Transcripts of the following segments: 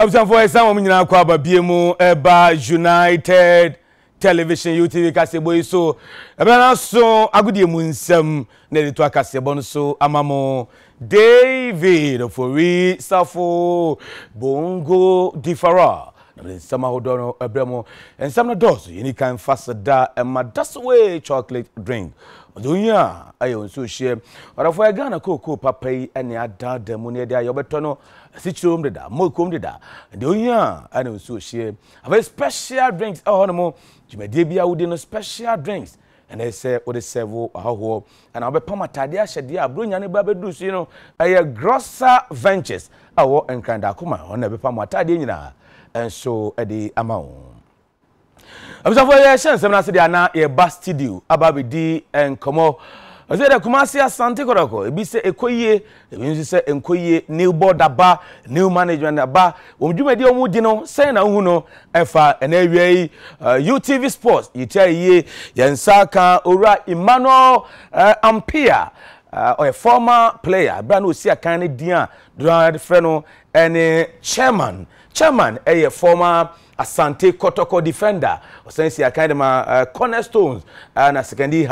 abusuafo ɛsan wɔn nyinaa kɔ aba bie mu ɛba united television utv kaseɛbɔ yi so ɛbɛn so, agodie mu nsɛm na ɛde to akaseɛbɔ no so ama mo david ofori safo bongo difara nsɛm ahodoɔ no ɛbrɛ mu nsɛm no dɔɔso yɛ nika mfa so da ɛma dasowe chocolate drink ɔdoyin a ɛyɛ wɔn nso hyɛ ɔdɔfoɔ yɛ ghana kookoo papa yi ɛne adaada mu ne yɛde ayɛ ɔbɛtɔ no asikyire mu deda moko mu deda ɔdoyin a ɛne wɔn nso hyɛ afei special drinks ɛwɔ hɔnom dwumadie bi a wodi no special drinks ɛna sɛ wɔde sɛvo ahɔhoɔ ɛna wɔbɛpam ataadeɛ ahyɛdeɛ a buronya ne ba bɛduru so yi no ɛyɛ grosser ventures a wɔ nkrandakoma wɔn na ɛbɛpam ataadeɛ nyinaa ɛnso ɛde ama wɔn abusafo yɛ hyɛ nsɛm n'ase deɛ ana yɛ ba studio aba abɛdi nkɔmɔ ɔsɛ dɛ kumasi asante kɔrɔkɔ ebi sɛ ekɔ yie ebi nso sɛ nkɔ yie new board aba new management aba wɔn dwumadi a wɔn di no sɛn na ohun no ɛfa ɛna ewia yi utv sports yɛ tia yie yɛn nsa ka owura emmanuel ampia ɔyɛ former player abira na osi akan ne din a duran fɛ no ɛne chairman chairman ɛyɛ former. Asante Kotoko defender Osensi Academa uh, eh, Cornerstones uh, na Sekendi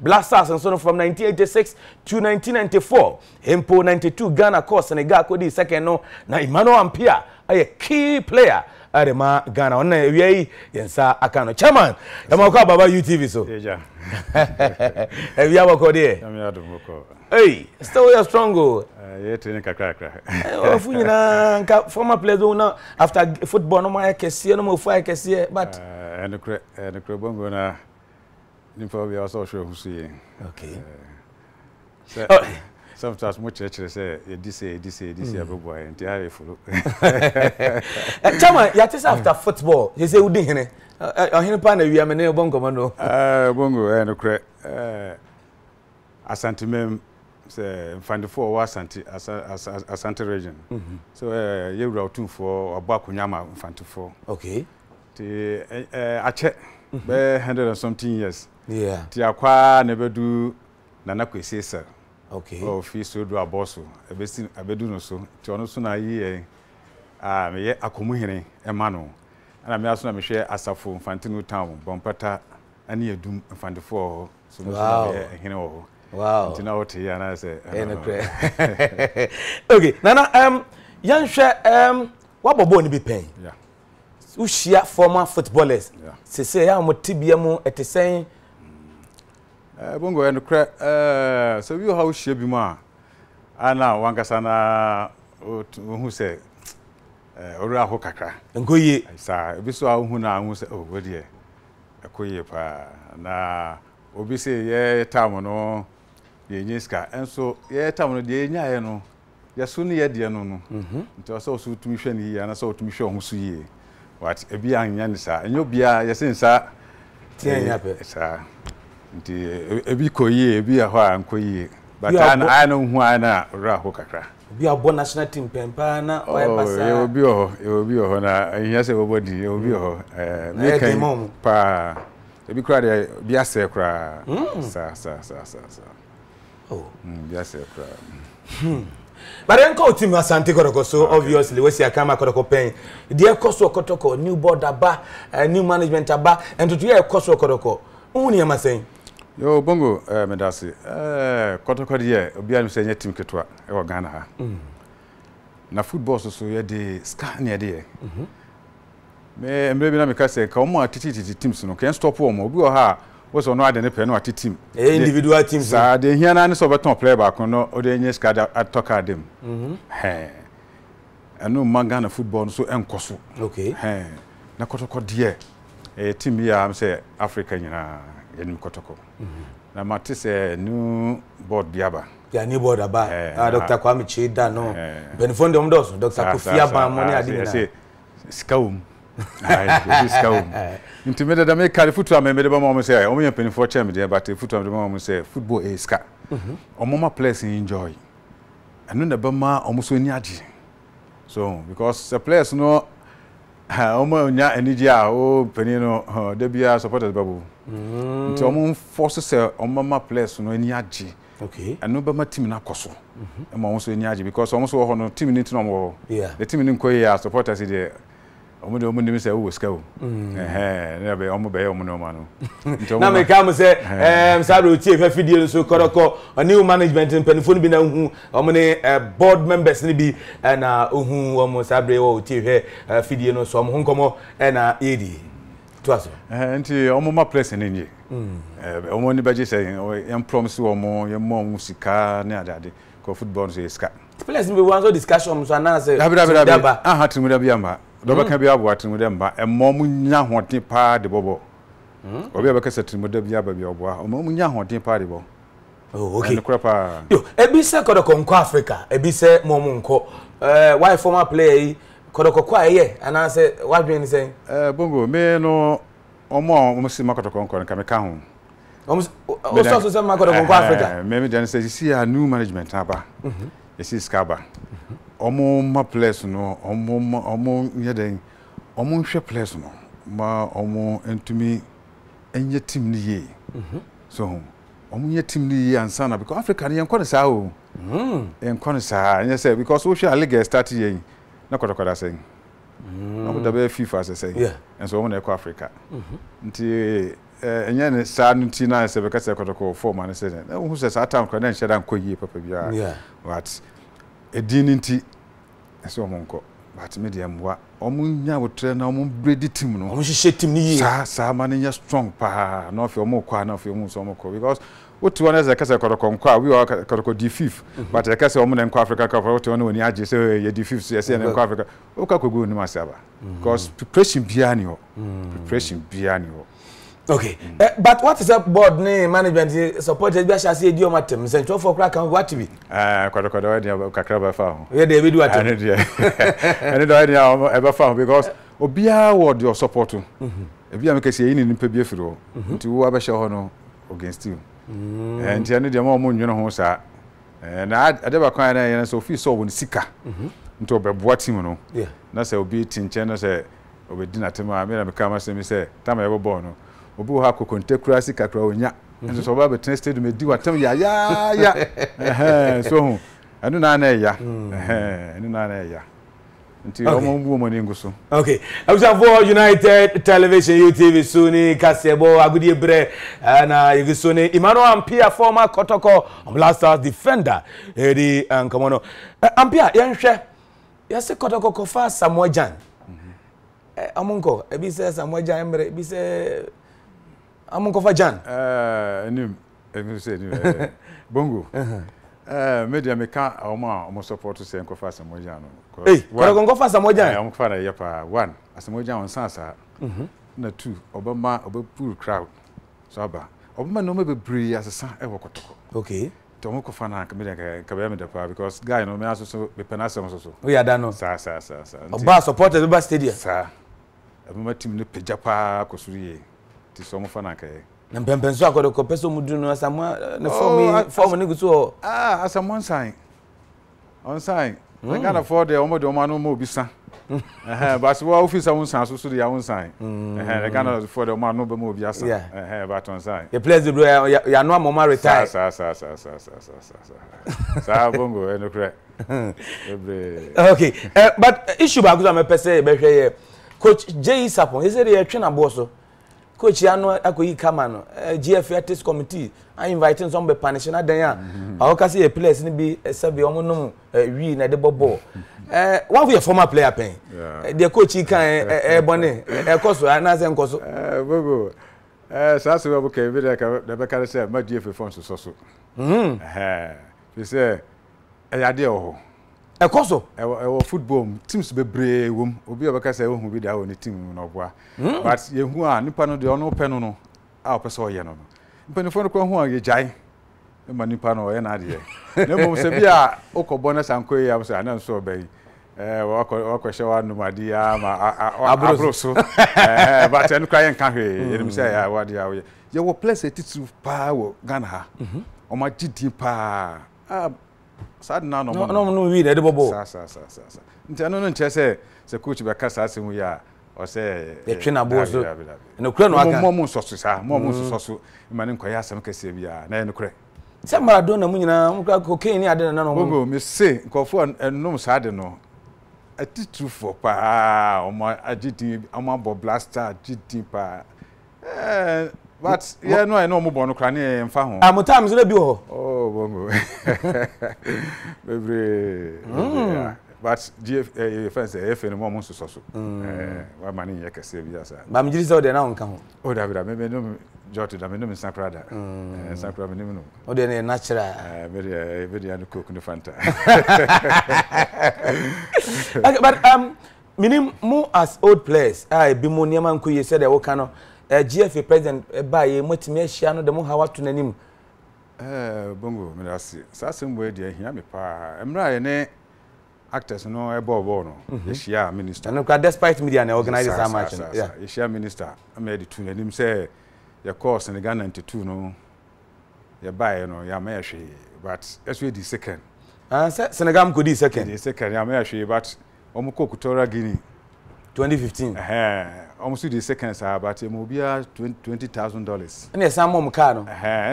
Blasters and so on from 1986 to 1994 Hempo 92 Ghana kɔ Senegal kɔdi second no na Emmanuel Ampia eh, ayɛ key player ɛde ma Ghana ɔno na ewia yi yɛn nsa aka no chairman yɛn ma kɔ ababa UTV so ewia bɔkɔ deɛ. Hey, still you are strong go. Eh, uh, training kakra kakra. Eh, ofu nyina nka former players who now after football no more kese no more fu kese but eh uh, enokre enokre bongo na nimfa bi also show husu ye. Okay. Uh, oh. Sometimes much kyerɛkyerɛ sɛ this, sɛ this, sɛ yɛdi sɛ yɛbɛbɔ ayɛ nti ayɛ foro. Eh, chama yate sɛ after football yɛ sɛ wodi hene ɔhene paa na wia me ne ɛbɔ nkɔmmɔ no. Bongo ɛnokorɛ eh, sentiment sɛ mfandefo a ɔwɔ asante asa asante region mhm. so ɛɛ eh, yɛwura otumfoɔ ɔbɔ akonnwa ma mfantefo okay ti ɛɛ ɛɛ akyɛ mhm. bɛɛ hundred and something years yeah ti akwaa na du nana kwesi sɛ okay ɔfi so do abɔ so ɛbɛsi ɛbɛdu no so ti ɔno so na ayi yɛ a meyɛ akɔmuhene ɛma no ɛna meyɛ so na mehwɛ asafo mfantinu town bɔnpata ɛne yɛdu mfantefo wɔ so mo so na meyɛ ɛhene wɔ hɔ. ya na wote yi ok nana um, yɛnhwɛ um, wa bɔɔ no bi pen yeah. ushia former footballers yeah. sesɛ yɛ a motebea mu ɛte sɛn uh, eh, bongo ɛnokorɛ eh, uh, bi a ana ah, wankasa na wohu sɛ ɔwerɛ ho kakra nkɔ yie saa so a wohu no oh, pa na obi sɛ yɛ no yɛnya sika nso yɛtam no deɛ yɛnyaeɛ no yɛso ne yɛdeɛ no no mhm. nti ɔ sɛ wo so wotumi hwɛ no yie anaasɛ wotumi hwɛ wo so yie wat ebi annya ne saa ɛnyɛ obiaa yɛse nsa eh, saa nti ebi kɔ yie ebi yɛ hɔ a nkɔ yie but ayɛ no hu ayɛ no a ɔwerɛ ho kakra obi abɔ national team pɛn paa na oh, ɔyɛ basa yɛ obi wɔ hɔ yɛ obi wɔ hɔ na ehia sɛ wɔbɔ di yɛ obi wɔ hɔ ɛɛ mi kan paa ebi kura deɛ bi asɛ koraa mm. saa saa saa saa saa. bare nka otim asante kɔtɔkɔ so okay. obviously wasi akama kɔtɔkɔ pɛn deɛ ɛkɔ so new board aba uh, new management aba ntotoyɛ ɛkɔ eh, so kɔtɔkɔ wohu nneɛma sɛn yo bongo uh, eh, medase uh, kɔtɔkɔ deɛ obiara no sɛ nyɛ tim ketewa ɛwɔ ghana ha mm. na football so so yɛde ska neɛ deɛ mm -hmm. mmerɛ bi na meka sɛ ka ɔma titititi teams no kɛn stɔp wɔ obi wɔ ha wosɛ ɔno ade ne pɛ no ate team ɛyɛ individual team saa deɛ hia no ne sɛ ɔbɛtɔn player baako no ɔde nyɛ sika de atɔ kaa dem mhm. mma ghana football no so ɛnkɔ so na kɔtɔkɔ deɛ ɛyɛ team yi a m sɛ africa nyinaa yɛnim kɔtɔkɔ mhm. na mate sɛ new board bi aba yà ní bọ̀dà bá a dr kwame chida náà bẹ̀nifọ́ndé ọmọdé ọ̀sùn dr kofi abamọ́ ní adé sika wò mu sika wo nti me dada mekare football me mede bɛma ɔm sɛ ɔmyɛ mpanimfoɔ kyɛ medeɛ but football mede bɛma ɔm sɛ football ɛyɛ sika ɔmoma players enjoy ɛno na bɛma ɔmo so ani agye so because the players no ɔmo nya anigye a o peni no da biara supporters bɛbo nti ɔmo mfɔ so sɛ ɔmoma players no ani agye ɛno bɛma team no akɔ so ma ɔmo so ani agye because ɔmo so wɔ hɔ no team no nti na ɔmo wɔ the team no nkɔ yie supporters deɛ ɔmo de ɔmo nim sɛ ɛwɔ sika o ɛhɛn mm. ne bɛ ɔmo bɛyɛ ɔmo nneɛma no. na mɛ kaa mo sɛ ɛɛm sáré o tie fɛ fidie nso kɔrɔkɔ new management mpanyinfo no bi na ohun ɔmo ne eh, ɛ board members ni bi ɛna ohun ɔmo sáré wɔ o tie fɛ ɛ eh, fidie no so ɔmo ho nkɔmɔ ɛna edi to aso. ɛhɛn ma press ne nye ɛɛ ɔmo ni bɛgye sɛ yɛn promise ɔmo yɛn mɔ ɔmo sika ne adeade kɔ football nso sika. players ni bi wọn nso discussion so anaasɛ. dabi dabi dabi aha tirimu dabi dɔbɛ ka bi aboa tirimu dɛ mba ɛmɔ mu nya ahoɔden paa de bɔbɔ hmm? obi a bɛka sɛ tirimu dɛ bi aba bi ɔboa ɔmɔ mu nya ahoɔden paa de bɔ oh, ɛnu kura paa. yo ebi sɛ kɔdɔkɔ nkɔ afirika ebi sɛ mɔ mu nkɔ ɛɛ wáyé fɔmà player yi kɔdɔkɔ kɔ ayɛyɛ anaasɛ wájú ɛni sɛn. ɛɛ bongo mi no ɔmɔ a wɔn si ma kɔdɔkɔ nkɔ nka mi ka ho. ɔmɔ sɔ sɔ sɛ ma kɔdɔkɔ nkɔ afirika. mɛ mi dɛni sɛ sisi a new management aba yɛ si sika ɔmo ma players no ɔmo ma ɔmo nyɛ dɛ ɔmo nhwɛ players no ma ɔmo ntumi nyɛ team no yie mhm. so ɔmo nyɛ team no yie ansa na because africa ni yɛn kɔ ne saa o yɛn kɔ ne saa nyɛ sɛ because wohwɛ aliga start yɛn na kɔdɔkɔdɔ asɛn mhm. na ɔmo dabɛ fifa asɛsɛn nso ɔmo na ɛkɔ africa mhm. nti ɛnyɛ eh, ne saa ni ti na sɛ bɛka sɛ kɔdɔkɔ fɔm anesɛ na wohu sɛ saa town kora na nhyɛ da nkɔ yie papa biara but. Yeah edin ne nti ɛsɛ wɔn nkɔ baate mi deɛ mmoa wɔn nya awotire na wɔn bredi tim no. wɔn hyehyɛ tim ni yie. saa saa ma ne nya strong paa na afei wɔn kɔ a na afei wɔn nso wɔn kɔ because wotu wɔn ɛsɛ kɛsɛ kɔrɔkɔ nkɔ a wi wɔ kɔrɔkɔ di fif mhm. but ɛkɛsɛ wɔn na nkɔ africa kɔfɔ wotu wɔn na wɔn agye sɛ yɛ di fif so yɛsɛ yɛ na nkɔ africa wɔn kɔ akɔgu wɔn nim ase aba mhm. because preparation biara ni hɔ mhm. preparation biara ni hɔ okay mm. uh, but what is up board ne management eh, support bi ahyɛ ase edi ɔmo atɛm nsɛntwerɛfoɔ koraa kan wa tibi. kɔdɔkɔdɔ ɛdi kakra bɛ fa ho. ɛyɛ deɛ ebi du atɛm. ɛni deɛ ɛni deɛ ɛdi ɔmo ɛbɛ fa ho because Obi your support. wɔ deɛ ɔsɔpɔt ebi ami kɛse eyi ni nipa bi efiri hɔ nti wo abɛhyɛ hɔ no against you. nti ɛni deɛ ɔmo nwene ho saa na ade baako ayɛ na yɛn nso ofi sɔ wɔn sika nti ɔbɛboa team no na sɛ obi ti nkyɛn na sɛ obedi n'atɛm a mi na mi ka ama sɛ mi sɛ tam a yɛbɔ bɔɔl no obi wɔ ha kokonte kura si kakra onya nso sɛ ɔba abɛtena stadium edi watam yayaaya so ho ɛno na ɛya hmm. ɛno naa na ɛya nti ɔmo bu ɔmo ni ngu so. okay united television utv so ni kaseɛbɔ agudie brɛ na ebi so ni emmanuel ampia former kɔtɔkɔ blasters defender edi nkɔmɔ no ampia yɛn hwɛ yɛsi kɔtɔkɔ kɔfa samuel jan mhm. ɔmo nkɔ ebi sɛ samuel jan ebi sɛ. amunkofa jan enim bongo media meka ɔma ɔmo support sɛ nkɔfa asamoja no. ee nkɔfa asamoja. ɔmo na yɛ paa one asamoja wɔn san saa na two ɔbɛma ɔbɛpuru crowd so aba ɔbɛma nneɛma bebree asesa ɛwɔ kɔtɔkɔ. okay tɔ kɔfa na kabeya kabeya mi da because guy no mi asoso mepɛ n'asɛm soso. o yà da saa saa saa saa. ɔba supporters bɛ stadium. saa ɛbɛma team no pagya paa kɔ soro yie. ti sọ mo fa na kɛyɛ. na mpɛmpɛ oh, nso akɔdɔ kɔ pɛsɛ mu dunu ah, asamoa ne fɔmu yi fɔmu ne gu so wɔ. aa asamoa nsan ɔnsan ne hmm. ghana fɔ deɛ wɔn de wɔn ano ma obi san baasi wo awo fi sa wo hmm. de ya wo nsan ne ghana fɔ deɛ wɔn ano bɛ ma obi asan baatɔ nsan. yɛ players de do yɛ yanu ama ɔma retire. sa. saa saa saa saa saa saa saa bongo ɛnu kurɛ. okay eh, but issue baako sɛ ɔmɛ pɛ bɛ hwɛ yɛ coach jay sapon ese de yɛ twɛn aboɔ so coach ya no akoyi kama no eh, gf artist committee i invite some be punish na den a awoka say players ni bi se bi omo num wi na de bobo eh one for former player pen the eh, coach kan e bone e koso na se nkoso eh bobo eh sa se bobo ke bi de ka de be ka se ma gf fon so so so mhm eh bi se e ya de o ɛkɔ so ɛwɔ football mu teams bebree wɔ obi a bɛka sɛ ɛwɔ bi da wɔ ne team na ɔboa hmm? but yɛhu a nipa no deɛ ɔno pɛ no no a ɔpɛ sɛ ɔyɛ no no mpanimfoɔ no kora ho a yɛgyae ma nipa no ɔyɛ n'adeɛ na mmom sɛ bi a wokɔbɔ na sanko yi a sɛ ana nso ɔbɛn wakɔhyɛ wanomadi ama aboro so but ɛno kora yɛnka hwee hmm. yɛnim sɛ ɛyɛ wade yɛwɔ place atitiriw paa wɔ ghana ha mhm. ɔmagye din paa saa na naanọ mu naanọ mu wii na ɛde bɔ bɔɔl saa saa saa saa nti ɛno no nkyerɛ sɛ sɛ coach bɛka saa asɛm yi a ɔsɛ yɛtwe eh, na bɔɔl so nokorɛ na waka mɔmu nsɔso saa mɔmu mm. nsɔso ma ne nkɔyɛ asɛm kɛseɛ bi a na yɛ nokorɛ sɛ maradona mu nyinaa mu kura cocaine ne ade na naanɔ mu bobo me se nkɔfoɔ ɛnum saa de no atitirifoɔ paa ɔmo agye din ɔmo abɔ blaster agye din paa ɛɛ but yẹ no ẹ na ọmọ bọ no kura ne yẹ nfa ho. àmọ táàmù sílẹ̀ bi wọ̀. ooo bongo bebree hmm. but gf ẹ fẹn sẹ ẹ fẹ ni mo ọmọ nsọsọ so ẹ hmm. eh, wàá ma ne yẹ kẹsẹ bi asa. bàmí jírí sẹ ọdẹ náà nka ho. o oh, dabi da mẹmẹ nínú jọtò da mẹ nínú nsakura da ẹ nsakura mi nínú nù. o de ne natural. ẹ mi de ẹ mi de eh, ya ni coke ni fanta. okay but um, minim mo as old players a ebi mo nneema nkoye sẹ de ẹ wọ kan no uh, eh, gfa president ɛbaayɛ uh, eh, mɔtumi ahyia no dɛm haw ato n'anim uh, eh, bongo mede ase saa asɛm bɔ ahia me paa mmerɛ a yɛne actors no ɛbɔɔbɔɔ no yɛhyia minister ɛnokora despite media na organise saa match no yɛhyia minister ama yɛde to n'anim sɛ yɛkɔɔ senegal 92 no yɛbaeɛ no yɛama yɛ hwee but ɛso yɛdi second sɛ ah, senegal mkɔdii second second ya yɛ hwee but ɔmokɔ kutora guinea 2015. ọmọ sì di second saa but ẹ mọ twenty thousand dollars. ẹni ẹ san mọ ọmọ kaa no.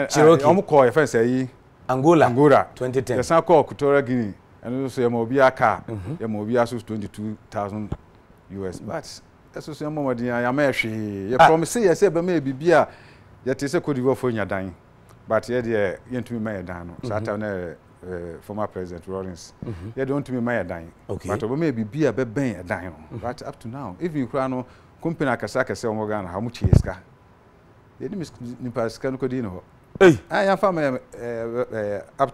Cherokee ọmọ kọ ẹfẹ sẹ yi. Angola Angola 2010. ẹ san kọ Equatorial Guinea ẹni sọ ẹ mọ a kaa mhm. ẹ mọ a so twenty two thousand US but ẹ sọ sọ ẹ mọ ọmọdé yẹn yàmẹ ẹ hwee yẹ ah. promise yẹ sẹ ẹ bẹ mẹ bibi a yẹ ti sẹ Cote d'Ivoire fo nya dan but yẹ deɛ yẹn tún mi mẹ yẹ dan no mhm. saa ta náà uh, former president Rawlings yɛde ɔntumi ma yɛ dan but we may be be a bɛbɛn yɛ dan no but up to now even you no company akɛse akɛse ɔmɔ ghana ha ɔmo kye yɛ sika yɛde nipa sika no kɔdi Hey, I am from up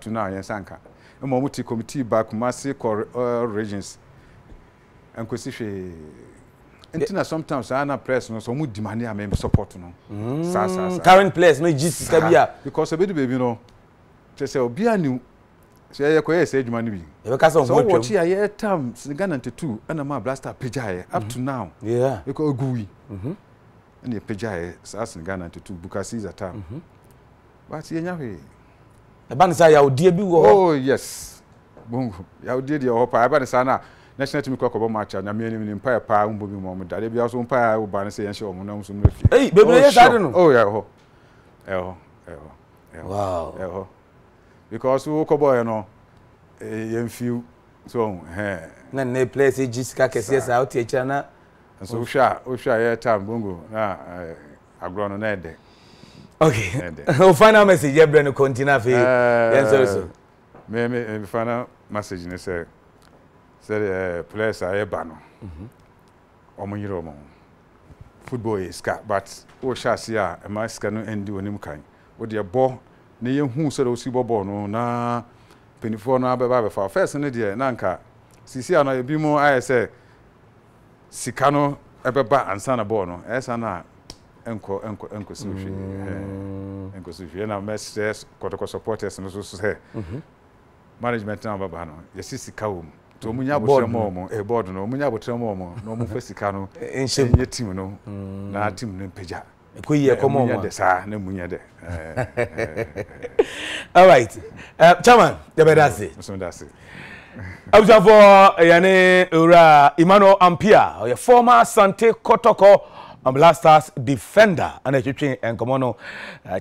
to now yɛnsa nka ma ɔmo te committee back, kumase kɔ all regions nkosi hwee nti na sometimes saa na press no so ɔmo demand ma ne support no saa saa saa current players no gyi Because bi a because ebi di beebi no kyerɛ sɛ obiara ni sɛ yɛ kɔyɛ sɛ adwuma no bi sɛ wɔkye a yɛtam ghana nte two ɛna ma blaster pagyaeɛ up to mhm. now ɛkɔ ɔgui mhm. ɛne yɛpagyaeɛ saa sen ghana nte two bukasiza tam mhm. but yɛnya hwee ɛba ne sɛ yawodie bi wɔ oh yes bongo yawodie deɛ wɔ hɔ paa ɛba ne saa no a national team kɔkɔbɔ match a nyame anim ne mpaeɛ paa mbɔ bi mu ɔmo da deɛ bia so mpaeɛ a ne sɛ yɛnhyɛ ɔmo na ɔmo so no afie bebree yɛ oh, saa de no oh, ɛwɔ hɔ ɛwɔ hɔ ɛwɔ hɔ ɛwɔ hɔ because wokɔ bɔɔyɛ no yɛmfiw so hɛ na nnɛ place gyi sika kɛseɛ saa wote akyira na nso wohwɛ a wohwɛ a yɛ time bongo na agorɔ no na ɛdɛ okay o final message yɛ brɛ no kɔntina afei eh, yɛnsɔre so me eh, me final message ne sɛ sɛ place a yɛba eh, no ɔmo mm-hmm. yere ɔmo ho football yɛ sika but wohyɛ ase a ɛma sika no ɛndi wɔ nim kan wodeɛ bɔ na yɛhu sɛdeɛ ɔsi bɔ bɔɔl no na mpanimfoɔ no abɛba abɛfa first no deɛ na anka sisi a no ebi mu ayɛ sɛ sika no ɛbɛba ansa na bɔɔl no ɛyɛ saa no a ɛnkɔ ɛnkɔ ɛnkɔsi ohwee mm. ɛnkɔsi ohwee na mɛsɛ kɔtɔkɔ supporters no so sɛ mhm. management na ɔbɛba no yɛsi sika wɔ mu nti wɔn nyɛ abotire mu wɔn ɛɛ bɔɔd no wɔn eh, nyɛ abotire mu wɔn na wɔn fɛ sika no eh, ɛnyɛ team no mm. na team no mpagya kò yẹ kọ́ mọ́ wọn. saa ne mu yẹ dẹ. all right uh, chairman dẹbẹ da se. musom da se. abusuafo yanni ewura emmanuel ampia ɔyɛ former sante kɔtɔkɔ um, blasters defender ɛna twitwi nkɔmɔ no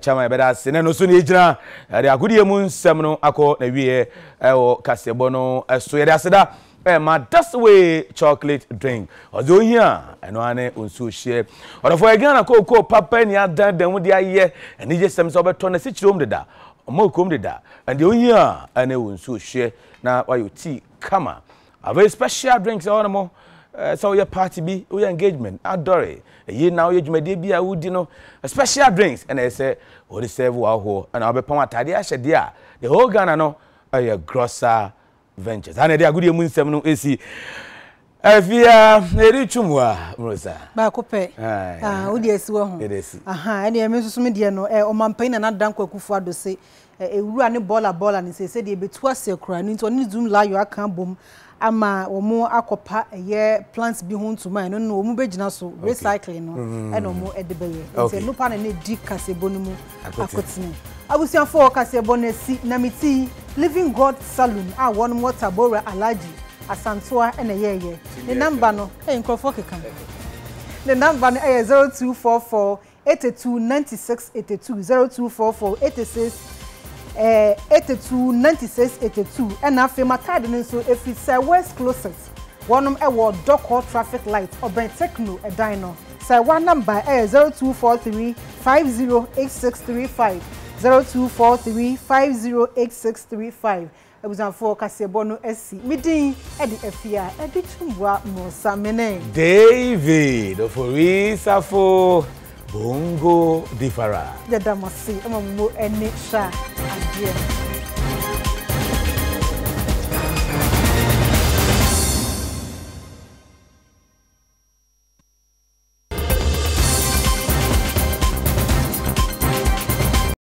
chairman yɛ bɛ da se ne no so ɛde agodie mu nsɛm no akɔ na wie ɛwɔ kasɛbɔ no ɛso yɛ aseda ɛma eh, dasaway chocolate drink ɔdze ohi a ɛno ane nsuo hyɛ ɔdɔfo yɛ ghana kookoo papa ni adan dan ho de ayɛ anigye sɛm sɛ ɔbɛtɔ na si kyerɛm deda ɔmo kom deda ɛnde ohi a ɛne wɔ nsuo hyɛ na wayɛ tea kama a very special drink sɛ ɔno mo sɛ woyɛ party bi woyɛ engagement adɔre ɛyi na woyɛ dwumadie bi a wodi no special drinks ɛna ɛsɛ wɔde serve wɔ ahoɔ ɛna wɔbɛpam atadeɛ ahyɛ deɛ a the whole ghana no ɛyɛ grocer ventures ha na ɛde agodie mu nsɛm no ɛsi afia ɛde twom a mrosa baako pɛ ah, wode asi wɔ ho ɛdeɛ me nso me deɛ no ɔmampayi na nada nkwakufoɔ ado se ewura ne bɔɔla bɔɔla ne sɛ sɛdeɛ ɛbɛtu aseɛ koraa no nti ɔne zum laayɔ aka bom ama omo akopa ɛyɛ plants bi ho ntoma ɛno no wɔn bɛgyina so recycling no omo mm. wɔn ɛde bɛyɛ nti nnipa na ne di kasebɔ no mu akotene abusuafoɔ kasebɔ no esi na mi living god saloon a wɔn wɔ tabora alaji asantewa ɛna ɛyɛ ɛyɛ ne namba no ɛyɛ nkurɔfoɔ keka ne namba no ɛyɛ zero two four four eighty two ninety six eighty two zero two four four eighty six ɛɛ eh, eighty two ninety six eighty two ɛna afei ma taade no efi sɛ west closet wɔn ɛwɔ dɔkɔ traffic light ɔbɛn techno ɛdan no sɛ wɔn namba ɛyɛ zero two four three five zero eight six three five zero two four three five zero eight six three five abusanfoɔ kaseɛbɔ no asi medin ɛde afi a ɛde tumboa mmɔsamene david oforisafo bongo difara yɛda mo ase ma mo mu ani hwɛ adeɛ